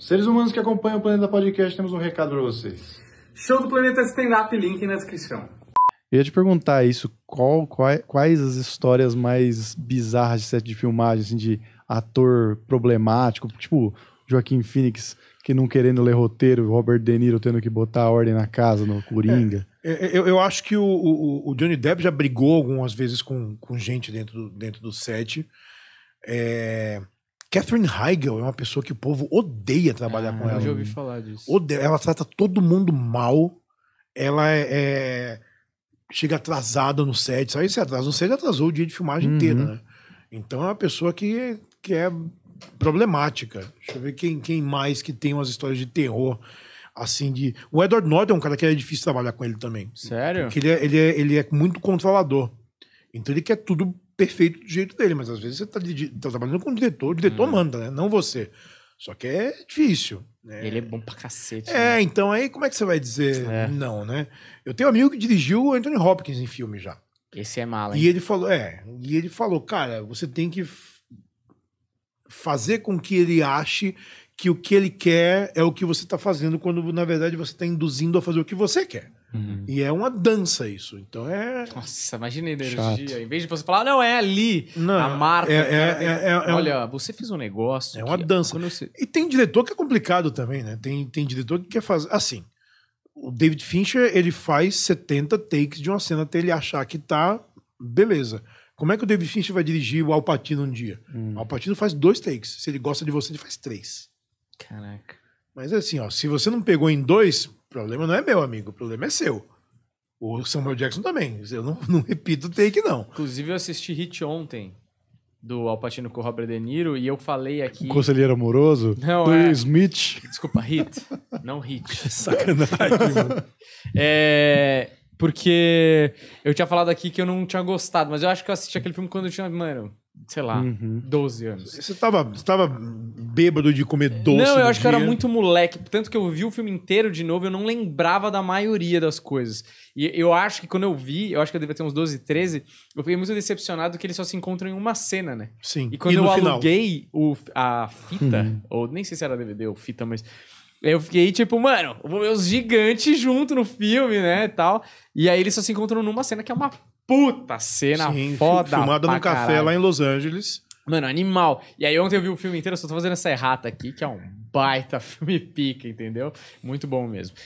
Seres humanos que acompanham o Planeta Podcast, temos um recado para vocês. Show do Planeta Stand Up, link na descrição. Eu ia te perguntar isso, qual, quais, quais as histórias mais bizarras de set de filmagem, assim, de ator problemático, tipo Joaquim Phoenix que não querendo ler roteiro, Robert De Niro tendo que botar a ordem na casa, no Coringa. É, é eu, eu, acho que o, o, o, Johnny Depp já brigou algumas vezes com, com gente dentro do, dentro do set. É... Catherine Heigl é uma pessoa que o povo odeia trabalhar ah, com ela. Eu já ouvi falar disso. Odeia. Ela trata todo mundo mal. Ela é, é... chega atrasada no set. Aí se atrasa no set, atrasou o dia de filmagem uhum. inteiro, né? Então é uma pessoa que, que é problemática. Deixa eu ver quem, quem mais que tem umas histórias de terror assim de. O Edward Norton é um cara que é difícil trabalhar com ele também. Sério? Porque ele é, ele é, ele é muito controlador. Então ele quer tudo perfeito do jeito dele, mas às vezes você está tá trabalhando com o diretor, o diretor hum. manda, né? Não você. Só que é difícil. Né? Ele é bom pra cacete. É, né? então aí como é que você vai dizer é. não, né? Eu tenho um amigo que dirigiu o Anthony Hopkins em filme já. Esse é mala, hein? E ele falou, é, e ele falou, cara, você tem que fazer com que ele ache que o que ele quer é o que você está fazendo, quando na verdade você está induzindo a fazer o que você quer. Uhum. E é uma dança isso. Então é. Nossa, imagina energia. Em vez de você falar, ah, não, é ali não, é, né, é, a marca. É, é, é, Olha, você fez um negócio. É uma que... dança. Você... E tem diretor que é complicado também, né? Tem, tem diretor que quer fazer. Assim, o David Fincher, ele faz 70 takes de uma cena até ele achar que tá beleza. Como é que o David Fincher vai dirigir o Alpatino um dia? Hum. O Alpatino faz dois takes. Se ele gosta de você, ele faz três. Caraca. Mas assim, ó, se você não pegou em dois, problema não é meu, amigo. O problema é seu. O Samuel Jackson também. Eu não, não repito o take, não. Inclusive, eu assisti Hit ontem do Alpatino com o Robert De Niro e eu falei aqui. Conselheiro amoroso? Não, do é... Smith. Desculpa, Hit. Não Hit. Sacanagem, É. Porque eu tinha falado aqui que eu não tinha gostado, mas eu acho que eu assisti aquele filme quando eu tinha, mano, sei lá, uhum. 12 anos. Você tava, você tava bêbado de comer doce? Não, eu acho dia. que eu era muito moleque. Tanto que eu vi o filme inteiro de novo, eu não lembrava da maioria das coisas. E eu acho que quando eu vi, eu acho que eu devia ter uns 12, 13, eu fiquei muito decepcionado que eles só se encontram em uma cena, né? Sim. E quando e eu final? aluguei o, a fita, uhum. ou nem sei se era DVD ou fita, mas. Eu fiquei tipo, mano, vou ver os gigantes junto no filme, né, e tal. E aí eles só se encontram numa cena que é uma puta cena Sim, foda. Filmada num café lá em Los Angeles. Mano, animal. E aí ontem eu vi o filme inteiro, só tô fazendo essa errata aqui, que é um baita filme pica, entendeu? Muito bom mesmo.